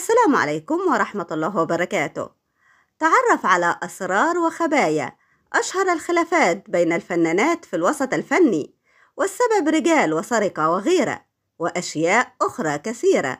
السلام عليكم ورحمة الله وبركاته تعرف على أسرار وخبايا أشهر الخلافات بين الفنانات في الوسط الفني والسبب رجال وسرقة وغيرة وأشياء أخرى كثيرة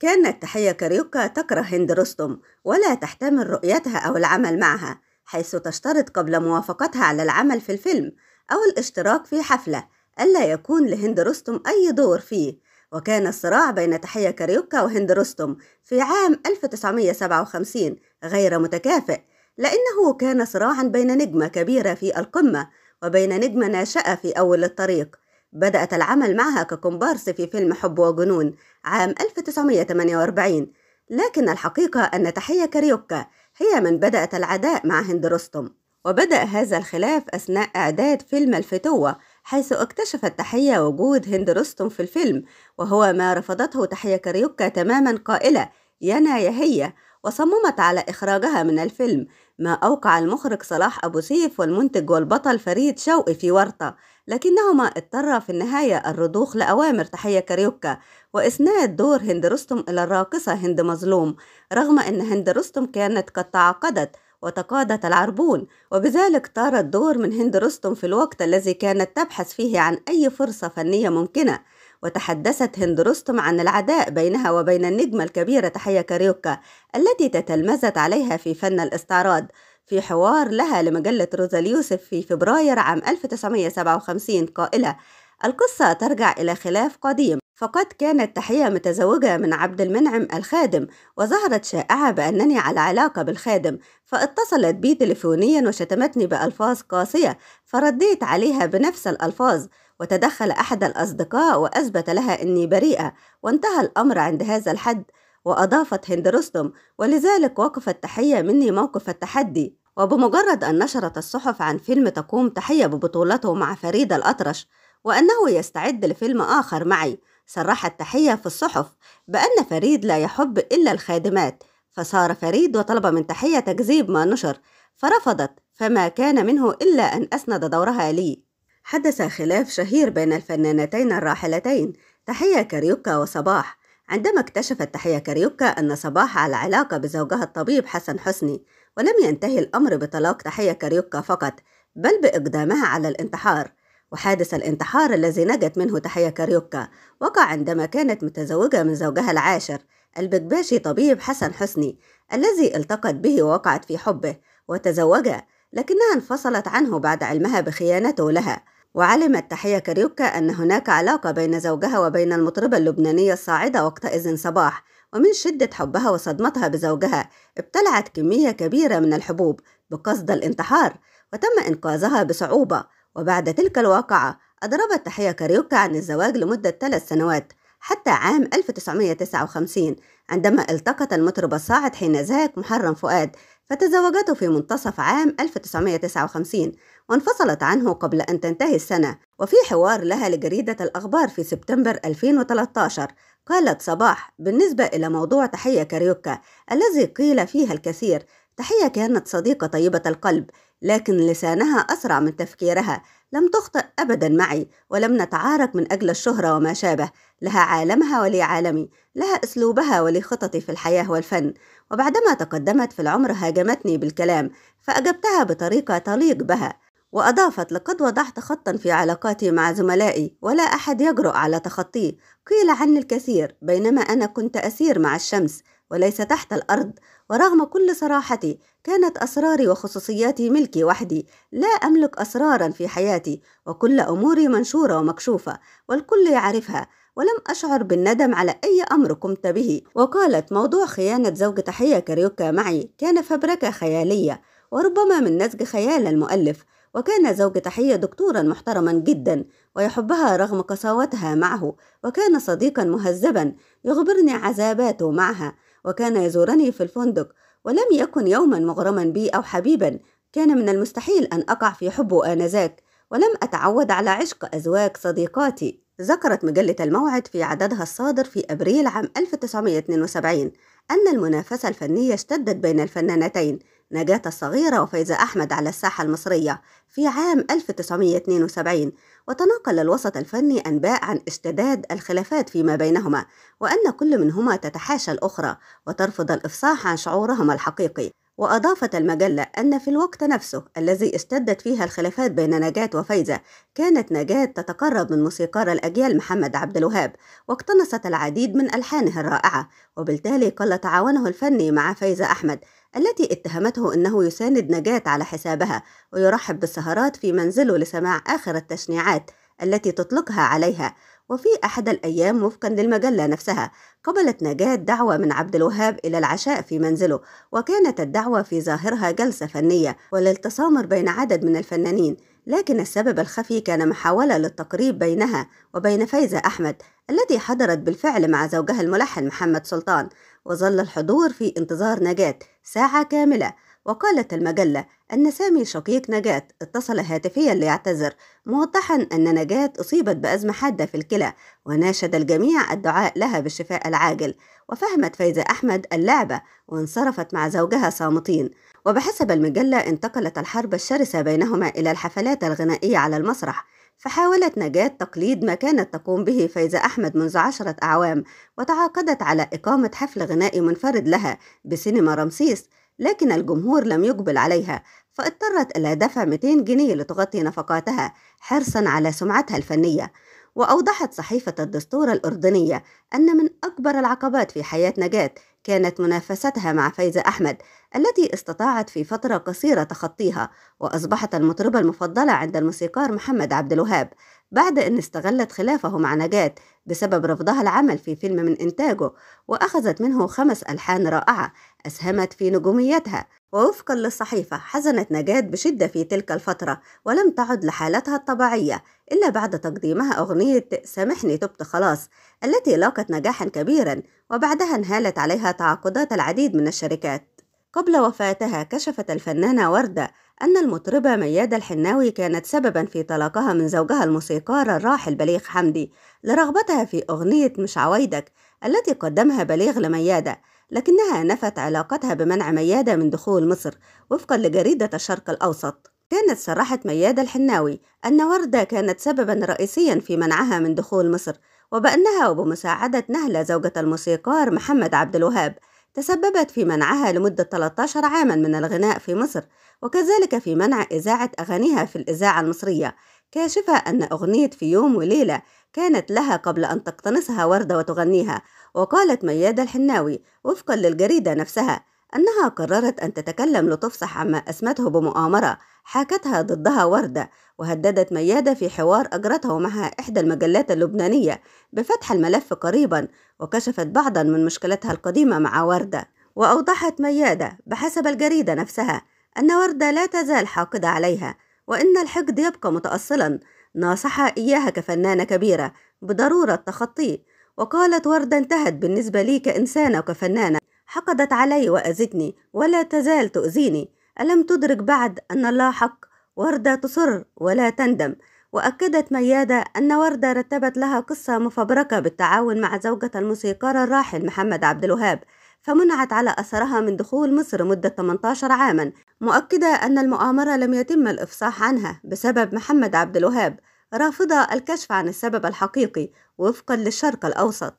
كانت تحية كاريوكا تكره هند رستم ولا تحتمل رؤيتها أو العمل معها حيث تشترط قبل موافقتها على العمل في الفيلم أو الاشتراك في حفلة ألا يكون لهند رستم أي دور فيه وكان الصراع بين تحية كاريوكا وهند رستم في عام 1957 غير متكافئ لأنه كان صراعا بين نجمة كبيرة في القمة وبين نجمة ناشئة في أول الطريق بدأت العمل معها ككومبارس في فيلم حب وجنون عام 1948 لكن الحقيقة أن تحية كاريوكا هي من بدأت العداء مع هند رستم وبدأ هذا الخلاف أثناء إعداد فيلم الفتوة حيث اكتشفت تحية وجود هند رستم في الفيلم وهو ما رفضته تحية كاريوكا تماما قائلة يانا يا هي وصممت على إخراجها من الفيلم ما أوقع المخرج صلاح أبو سيف والمنتج والبطل فريد شوقي في ورطة لكنهما اضطرا في النهاية الرضوخ لأوامر تحية كاريوكا وإسناد دور هند رستم إلى الراقصة هند مظلوم رغم أن هند رستم كانت قد تعاقدت وتقاضت العربون وبذلك طار الدور من هند رستم في الوقت الذي كانت تبحث فيه عن أي فرصة فنية ممكنة وتحدثت هند رستم عن العداء بينها وبين النجمة الكبيرة تحية كاريوكا التي تتلمذت عليها في فن الاستعراض في حوار لها لمجلة روزا اليوسف في فبراير عام 1957 قائلة القصة ترجع إلى خلاف قديم فقد كانت تحية متزوجة من عبد المنعم الخادم وظهرت شائعة بأنني على علاقة بالخادم فاتصلت بي تليفونيا وشتمتني بألفاظ قاسية فرديت عليها بنفس الألفاظ وتدخل أحد الأصدقاء وأثبت لها أني بريئة وانتهى الأمر عند هذا الحد وأضافت هند رستم ولذلك وقفت تحية مني موقف التحدي وبمجرد أن نشرت الصحف عن فيلم تقوم تحية ببطولته مع فريد الأطرش وأنه يستعد لفيلم آخر معي صرحت تحية في الصحف بأن فريد لا يحب إلا الخادمات فصار فريد وطلب من تحية تكذيب ما نشر فرفضت فما كان منه إلا أن أسند دورها لي حدث خلاف شهير بين الفنانتين الراحلتين تحية كاريوكا وصباح عندما اكتشفت تحية كاريوكا أن صباح على علاقة بزوجها الطبيب حسن حسني ولم ينتهي الأمر بطلاق تحية كاريوكا فقط بل بإقدامها على الانتحار وحادث الانتحار الذي نجت منه تحية كاريوكا وقع عندما كانت متزوجة من زوجها العاشر البكباشي طبيب حسن حسني الذي التقت به ووقعت في حبه وتزوجا لكنها انفصلت عنه بعد علمها بخيانته لها وعلمت تحية كاريوكا أن هناك علاقة بين زوجها وبين المطربة اللبنانية الصاعدة وقتئذ صباح ومن شدة حبها وصدمتها بزوجها ابتلعت كمية كبيرة من الحبوب بقصد الانتحار وتم إنقاذها بصعوبة وبعد تلك الواقعة أضربت تحية كاريوكا عن الزواج لمدة ثلاث سنوات حتى عام 1959 عندما التقط المتربصاعد حين ذاك محرم فؤاد فتزوجته في منتصف عام 1959 وانفصلت عنه قبل أن تنتهي السنة وفي حوار لها لجريدة الأخبار في سبتمبر 2013 قالت صباح بالنسبة إلى موضوع تحية كاريوكا الذي قيل فيها الكثير تحية كانت صديقة طيبة القلب لكن لسانها أسرع من تفكيرها لم تخطئ أبدا معي ولم نتعارك من أجل الشهرة وما شابه لها عالمها ولي عالمي لها أسلوبها ولي خططي في الحياة والفن وبعدما تقدمت في العمر هاجمتني بالكلام فأجبتها بطريقة تليق بها وأضافت لقد وضعت خطا في علاقاتي مع زملائي ولا أحد يجرؤ على تخطيه قيل عني الكثير بينما أنا كنت أسير مع الشمس وليس تحت الأرض ورغم كل صراحتي كانت أسراري وخصوصياتي ملكي وحدي لا أملك أسرارا في حياتي وكل أموري منشورة ومكشوفة والكل يعرفها ولم أشعر بالندم على أي أمر قمت به وقالت موضوع خيانة زوج تحية كاريوكا معي كان فبركة خيالية وربما من نسج خيال المؤلف وكان زوج تحية دكتورا محترما جدا ويحبها رغم قساوتها معه وكان صديقا مهذبا يخبرني عذاباته معها وكان يزورني في الفندق ولم يكن يوما مغرما بي أو حبيبا كان من المستحيل أن أقع في حبه آنذاك ولم أتعود على عشق أزواج صديقاتي ذكرت مجلة الموعد في عددها الصادر في أبريل عام 1972 أن المنافسة الفنية اشتدت بين الفنانتين نجاة الصغيرة وفايزة أحمد على الساحة المصرية في عام 1972 وتناقل الوسط الفني أنباء عن اشتداد الخلافات فيما بينهما وأن كل منهما تتحاشى الأخرى وترفض الإفصاح عن شعورهما الحقيقي وأضافت المجلة أن في الوقت نفسه الذي اشتدت فيها الخلافات بين نجاة وفايزة كانت نجاة تتقرب من موسيقار الأجيال محمد عبد الوهاب واقتنصت العديد من ألحانه الرائعة وبالتالي قل تعاونه الفني مع فايزة أحمد التي اتهمته أنه يساند نجاة على حسابها ويرحب بالسهرات في منزله لسماع آخر التشنيعات التي تطلقها عليها وفي أحد الأيام وفقا للمجلة نفسها قبلت نجاة دعوة من عبد الوهاب إلى العشاء في منزله وكانت الدعوة في ظاهرها جلسة فنية وللتسامر بين عدد من الفنانين لكن السبب الخفي كان محاولة للتقريب بينها وبين فايزة أحمد التي حضرت بالفعل مع زوجها الملحن محمد سلطان وظل الحضور في انتظار نجاة ساعة كاملة وقالت المجلة أن سامي شقيق نجاة اتصل هاتفيا ليعتذر موضحا أن نجاة أصيبت بأزمة حادة في الكلى وناشد الجميع الدعاء لها بالشفاء العاجل وفهمت فايزة أحمد اللعبة وانصرفت مع زوجها صامتين وبحسب المجلة انتقلت الحرب الشرسة بينهما إلى الحفلات الغنائية على المسرح فحاولت نجاة تقليد ما كانت تقوم به فايزة أحمد منذ عشرة أعوام وتعاقدت على إقامة حفل غنائي منفرد لها بسينما رمسيس لكن الجمهور لم يقبل عليها فاضطرت إلى دفع 200 جنيه لتغطي نفقاتها حرصا على سمعتها الفنية وأوضحت صحيفة الدستور الأردنية أن من أكبر العقبات في حياة نجاة كانت منافستها مع فايزة أحمد التي استطاعت في فترة قصيرة تخطيها وأصبحت المطربة المفضلة عند الموسيقار محمد عبد الوهاب بعد أن استغلت خلافه مع نجاة بسبب رفضها العمل في فيلم من إنتاجه وأخذت منه خمس ألحان رائعة أسهمت في نجوميتها ووفقا للصحيفة حزنت نجاة بشدة في تلك الفترة ولم تعد لحالتها الطبيعية إلا بعد تقديمها أغنية سامحني تبت خلاص التي لاقت نجاحا كبيرا وبعدها انهالت عليها تعاقدات العديد من الشركات قبل وفاتها كشفت الفنانة وردة أن المطربة ميادة الحناوي كانت سببا في طلاقها من زوجها الموسيقار الراحل بليغ حمدي لرغبتها في أغنية مش عويدك التي قدمها بليغ لميادة لكنها نفت علاقتها بمنع ميادة من دخول مصر وفقا لجريدة الشرق الأوسط كانت صرحت ميادة الحناوي أن وردة كانت سببا رئيسيا في منعها من دخول مصر وبأنها وبمساعدة نهلة زوجة الموسيقار محمد عبد الوهاب تسببت في منعها لمدة 13 عاما من الغناء في مصر وكذلك في منع إذاعة أغانيها في الإذاعة المصرية كاشفة أن أغنية في يوم وليلة كانت لها قبل أن تقتنصها وردة وتغنيها وقالت ميادة الحناوي وفقا للجريدة نفسها أنها قررت أن تتكلم لتفصح عما أسمته بمؤامرة حاكتها ضدها وردة وهددت ميادة في حوار أجرته معها إحدى المجلات اللبنانية بفتح الملف قريبا وكشفت بعضا من مشكلتها القديمة مع وردة وأوضحت ميادة بحسب الجريدة نفسها أن وردة لا تزال حاقدة عليها وإن الحقد يبقى متأصلا ناصحة إياها كفنانة كبيرة بضرورة تخطيه وقالت وردة انتهت بالنسبة لي كإنسانة وكفنانة حقدت علي وأذتني ولا تزال تؤذيني ألم تدرك بعد أن الله حق وردة تصر ولا تندم وأكدت ميادة أن وردة رتبت لها قصة مفبركة بالتعاون مع زوجة الموسيقار الراحل محمد عبد الوهاب فمنعت على أثرها من دخول مصر مدة 18 عاما مؤكدة أن المؤامرة لم يتم الإفصاح عنها بسبب محمد عبد الوهاب رافضة الكشف عن السبب الحقيقي وفقا للشرق الأوسط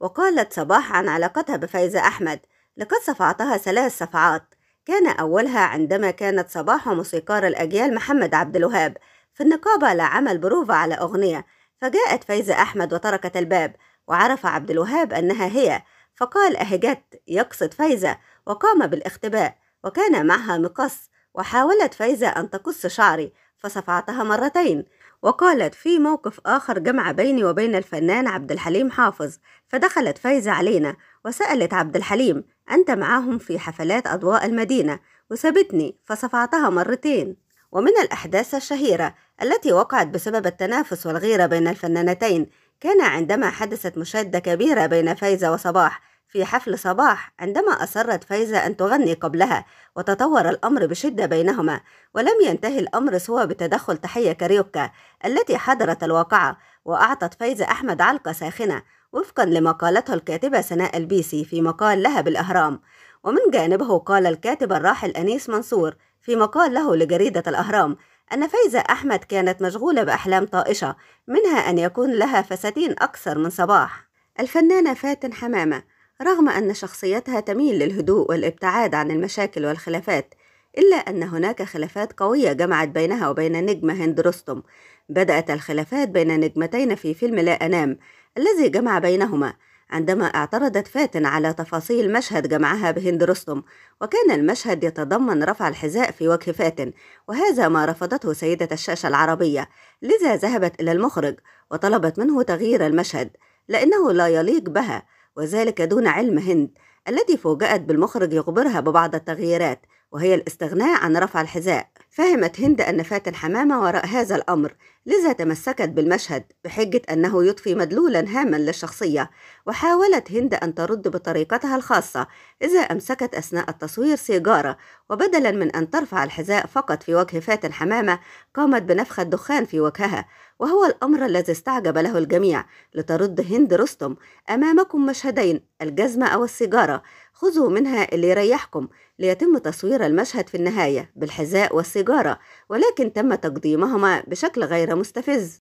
وقالت صباح عن علاقتها بفايزة أحمد لقد صفعتها ثلاث صفعات كان أولها عندما كانت صباح موسيقار الأجيال محمد عبد الوهاب في النقابة لعمل بروفا على أغنية فجاءت فايزة أحمد وتركت الباب وعرف عبد الوهاب أنها هي فقال أهجت يقصد فايزة وقام بالاختباء وكان معها مقص وحاولت فايزة أن تقص شعري فصفعتها مرتين وقالت في موقف آخر جمع بيني وبين الفنان عبد الحليم حافظ فدخلت فايزة علينا وسألت عبد الحليم أنت معاهم في حفلات أضواء المدينة وسبتني فصفعتها مرتين ومن الأحداث الشهيرة التي وقعت بسبب التنافس والغيرة بين الفنانتين كان عندما حدثت مشادة كبيرة بين فايزة وصباح في حفل صباح عندما أصرت فايزة أن تغني قبلها وتطور الأمر بشدة بينهما ولم ينتهي الأمر سوى بتدخل تحية كاريوكا التي حضرت الواقعة وأعطت فايزة أحمد علقة ساخنة وفقا لما قالته الكاتبة سناء البيسي في مقال لها بالأهرام ومن جانبه قال الكاتب الراحل أنيس منصور في مقال له لجريدة الأهرام أن فايزة أحمد كانت مشغولة بأحلام طائشة منها أن يكون لها فساتين أكثر من صباح الفنانة فاتن حمامة رغم أن شخصيتها تميل للهدوء والابتعاد عن المشاكل والخلافات إلا أن هناك خلافات قوية جمعت بينها وبين نجمة هند رستم بدأت الخلافات بين نجمتين في فيلم لا أنام الذي جمع بينهما عندما اعترضت فاتن على تفاصيل مشهد جمعها بهند رستم وكان المشهد يتضمن رفع الحذاء في وجه فاتن وهذا ما رفضته سيدة الشاشة العربية لذا ذهبت إلى المخرج وطلبت منه تغيير المشهد لأنه لا يليق بها وذلك دون علم هند التي فوجئت بالمخرج يخبرها ببعض التغييرات وهي الاستغناء عن رفع الحذاء فهمت هند أن فاتن حمامة وراء هذا الأمر لذا تمسكت بالمشهد بحجة أنه يضفي مدلولا هاما للشخصية وحاولت هند أن ترد بطريقتها الخاصة إذا أمسكت أثناء التصوير سيجارة وبدلا من أن ترفع الحذاء فقط في وجه فاتن حمامة قامت بنفخ الدخان في وجهها وهو الأمر الذي استعجب له الجميع لترد هند رستم أمامكم مشهدين الجزمة أو السيجارة خذوا منها اللي يريحكم ليتم تصوير المشهد في النهاية بالحذاء والسيجارة ولكن تم تقديمهما بشكل غير مستفز